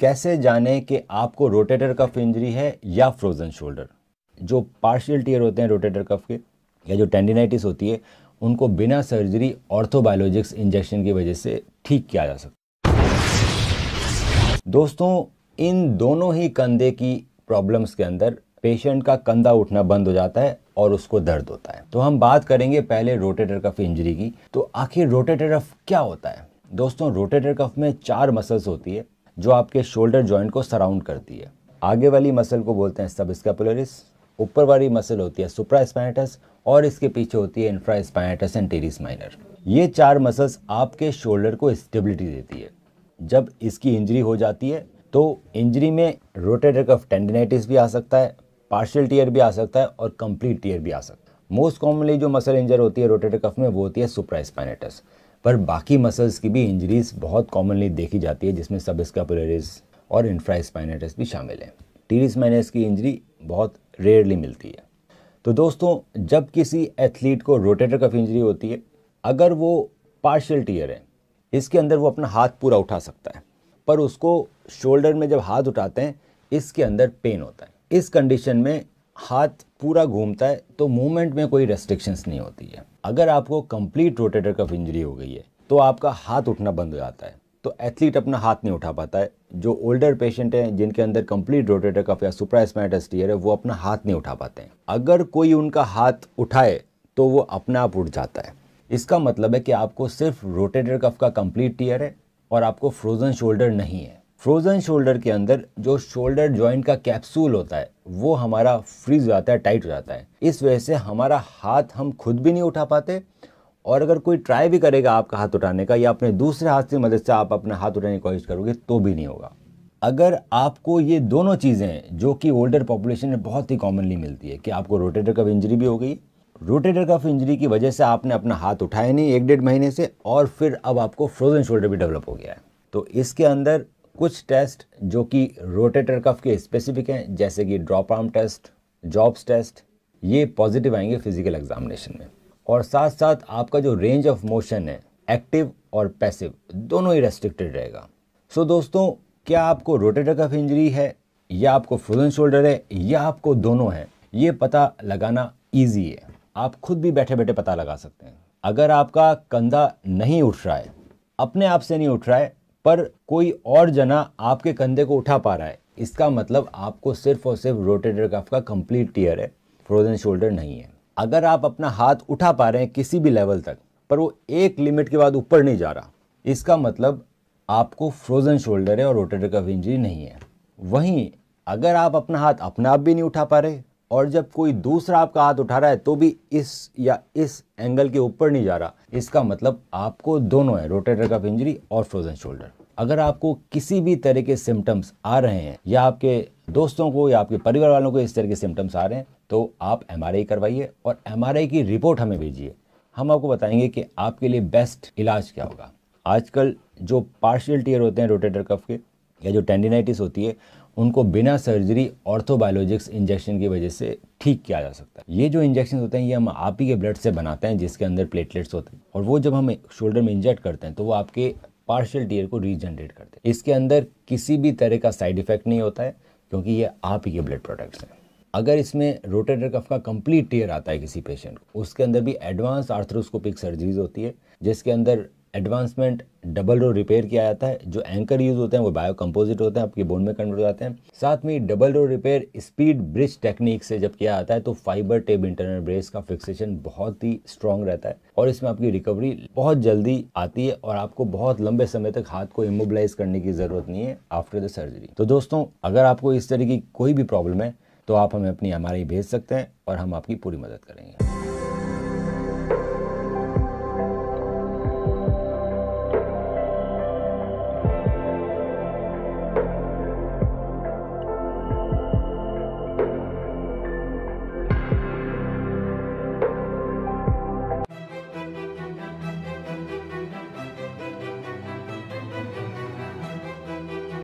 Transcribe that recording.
कैसे जाने कि आपको रोटेटर कफ इंजरी है या फ्रोज़न शोल्डर जो पार्शियल टीयर होते हैं रोटेटर कफ के या जो टेंडिनाइटिस होती है उनको बिना सर्जरी ऑर्थोबायोलॉजिक्स इंजेक्शन की वजह से ठीक किया जा सकता दोस्तों इन दोनों ही कंधे की प्रॉब्लम्स के अंदर पेशेंट का कंधा उठना बंद हो जाता है और उसको दर्द होता है तो हम बात करेंगे पहले रोटेटर कफ इंजरी की तो आखिर रोटेटर कफ क्या होता है दोस्तों रोटेटर कफ में चार मसल्स होती है जो आपके शोल्डर जॉइंट को सराउंड करती है आगे वाली मसल को बोलते हैं सबस्कैपुलरिस ऊपर वाली मसल होती है सुप्रा और इसके पीछे होती है इंफ्रा एंड टेरिस माइनर ये चार मसल्स आपके शोल्डर को स्टेबिलिटी देती है जब इसकी इंजरी हो जाती है तो इंजरी में रोटेटर कफ टेंडिनाइटिस भी आ सकता है पार्शियल टीयर भी आ सकता है और कंप्लीट टीयर भी आ सकता है मोस्ट कॉमनली जो मसल इंजर होती है रोटेटर कफ में वो होती है सुप्रा पर बाकी मसल्स की भी इंजरीज बहुत कॉमनली देखी जाती है जिसमें सब स्कैपुलरिस और इंफ्रास्पाइनाइटिस भी शामिल हैं टीरिस माइनस की इंजरी बहुत रेयरली मिलती है तो दोस्तों जब किसी एथलीट को रोटेटर कफ इंजरी होती है अगर वो पार्शियल टीयर है इसके अंदर वो अपना हाथ पूरा उठा सकता है पर उसको शोल्डर में जब हाथ उठाते हैं इसके अंदर पेन होता है इस कंडीशन में हाथ पूरा घूमता है तो मूवमेंट में कोई रेस्ट्रिक्शंस नहीं होती है अगर आपको कंप्लीट रोटेटर कफ इंजरी हो गई है तो आपका हाथ उठना बंद हो जाता है तो एथलीट अपना हाथ नहीं उठा पाता है जो ओल्डर पेशेंट हैं जिनके अंदर कंप्लीट रोटेटर कफ या सुप्रास्मेटस टीयर है वो अपना हाथ नहीं उठा पाते हैं अगर कोई उनका हाथ उठाए तो वो अपना आप उठ जाता है इसका मतलब है कि आपको सिर्फ रोटेटर कफ का कंप्लीट टीयर है और आपको फ्रोजन शोल्डर नहीं है फ्रोज़न शोल्डर के अंदर जो शोल्डर जॉइंट का कैप्सूल होता है वो हमारा फ्रीज हो जाता है टाइट हो जाता है इस वजह से हमारा हाथ हम खुद भी नहीं उठा पाते और अगर कोई ट्राई भी करेगा आपका हाथ उठाने का या अपने दूसरे हाथ की मदद से आप अपना हाथ उठाने की कोशिश करोगे तो भी नहीं होगा अगर आपको ये दोनों चीज़ें जो कि ओल्डर पॉपुलेशन में बहुत ही कॉमनली मिलती है कि आपको रोटेटर कफ इंजरी भी हो गई रोटेटर कफ इंजरी की वजह से आपने अपना हाथ उठाया नहीं एक डेढ़ महीने से और फिर अब आपको फ्रोजन शोल्डर भी डेवलप हो गया है तो इसके अंदर कुछ टेस्ट जो कि रोटेटर कफ के स्पेसिफिक हैं जैसे कि drop arm test Jobe's test ये पॉजिटिव आएंगे फिजिकल एग्जामिनेशन में और साथ साथ आपका जो रेंज ऑफ मोशन है एक्टिव और पैसिव दोनों ही रेस्ट्रिक्टेड रहेगा सो दोस्तों क्या आपको रोटेटर कफ इंजरी है या आपको फ्रोजन शोल्डर है या आपको दोनों है ये पता लगाना ईजी है आप खुद भी बैठे बैठे पता लगा सकते हैं अगर आपका कंधा नहीं उठ रहा है अपने आप से नहीं उठ रहा है पर कोई और जना आपके कंधे को उठा पा रहा है इसका मतलब आपको सिर्फ और सिर्फ रोटेटर कफ का कंप्लीट टीयर है फ्रोजन शोल्डर नहीं है अगर आप अपना हाथ उठा पा रहे हैं किसी भी लेवल तक पर वो एक लिमिट के बाद ऊपर नहीं जा रहा इसका मतलब आपको फ्रोजन शोल्डर है और रोटेटर कफ इंजरी नहीं है वहीं अगर आप अपना हाथ अपना आप भी नहीं उठा पा रहे और जब कोई दूसरा आपका हाथ उठा रहा है तो भी इस या इस एंगल के ऊपर नहीं जा रहा इसका मतलब आपको दोनों है रोटेटर कफ इंजरी और फ्रोजन शोल्डर अगर आपको किसी भी तरह के सिम्टम्स आ रहे हैं या आपके दोस्तों को या आपके परिवार वालों को इस तरह के सिम्टम्स आ रहे हैं तो आप एम करवाइए और एम की रिपोर्ट हमें भेजिए हम आपको बताएंगे कि आपके लिए बेस्ट इलाज क्या होगा आजकल जो पार्शियल टीयर होते हैं रोटेटर कफ के या जो टेंडिनाइटिस होती है उनको बिना सर्जरी ऑर्थोबायोलॉजिक्स इंजेक्शन की वजह से ठीक किया जा सकता है ये जो इंजेक्शन होते हैं ये हम आप ही के ब्लड से बनाते हैं जिसके अंदर प्लेटलेट्स होते हैं और वो जब हम शोल्डर में इंजेक्ट करते हैं तो वो आपके पार्शियल टीयर को रीजनरेट करते हैं इसके अंदर किसी भी तरह का साइड इफेक्ट नहीं होता है क्योंकि ये आप ही के ब्लड प्रोडक्ट्स हैं अगर इसमें रोटेटर कफ का कंप्लीट टीयर आता है किसी पेशेंट को उसके अंदर भी एडवांस आर्थरोस्कोपिक सर्जरीज होती है जिसके अंदर एडवांसमेंट डबल रो रिपेयर किया जाता है जो एंकर यूज़ होते हैं वो बायो कंपोजिट होते हैं आपके बोन में कन्वर्ट हो जाते हैं साथ में double row repair speed bridge technique से जब किया जाता है तो फाइबर टेब इंटरनल ब्रेस का फिक्सेशन बहुत ही स्ट्रांग रहता है और इसमें आपकी रिकवरी बहुत जल्दी आती है और आपको बहुत लंबे समय तक हाथ को इमोबलाइज करने की ज़रूरत नहीं है आफ्टर द सर्जरी तो दोस्तों अगर आपको इस तरह की कोई भी प्रॉब्लम है तो आप हमें अपनी एम भेज सकते हैं और हम आपकी पूरी मदद करेंगे